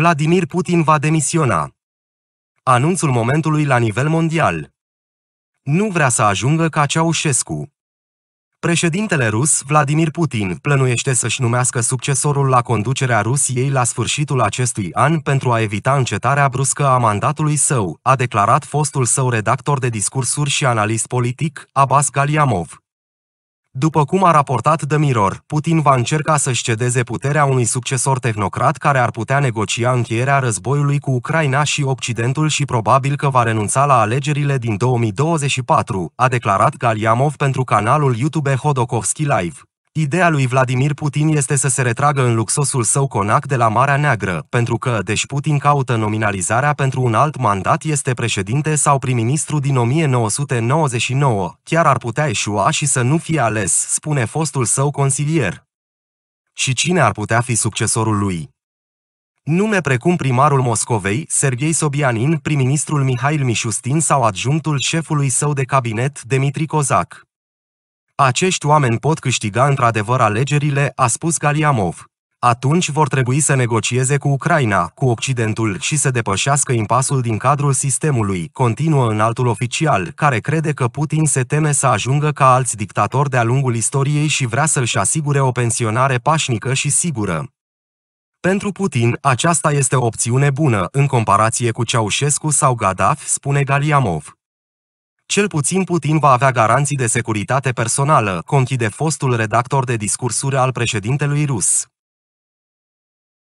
Vladimir Putin va demisiona. Anunțul momentului la nivel mondial. Nu vrea să ajungă ca Ceaușescu. Președintele rus Vladimir Putin plănuiește să-și numească succesorul la conducerea Rusiei la sfârșitul acestui an pentru a evita încetarea bruscă a mandatului său, a declarat fostul său redactor de discursuri și analist politic, Abbas Galiamov. După cum a raportat The Mirror, Putin va încerca să-și cedeze puterea unui succesor tehnocrat care ar putea negocia încheierea războiului cu Ucraina și Occidentul și probabil că va renunța la alegerile din 2024, a declarat Galiamov pentru canalul YouTube Hodokovski Live. Ideea lui Vladimir Putin este să se retragă în luxosul său conac de la Marea Neagră, pentru că, deși Putin caută nominalizarea pentru un alt mandat, este președinte sau prim-ministru din 1999, chiar ar putea eșua și să nu fie ales, spune fostul său consilier. Și cine ar putea fi succesorul lui? Nume precum primarul Moscovei, Sergei Sobianin, prim-ministrul Mihail Mișustin sau adjunctul șefului său de cabinet, Dmitri Kozak. Acești oameni pot câștiga într-adevăr alegerile, a spus Galiamov. Atunci vor trebui să negocieze cu Ucraina, cu Occidentul și să depășească impasul din cadrul sistemului, continuă în altul oficial, care crede că Putin se teme să ajungă ca alți dictatori de-a lungul istoriei și vrea să-și asigure o pensionare pașnică și sigură. Pentru Putin, aceasta este o opțiune bună, în comparație cu Ceaușescu sau Gaddafi, spune Galiamov. Cel puțin Putin va avea garanții de securitate personală, conchide fostul redactor de discursuri al președintelui rus.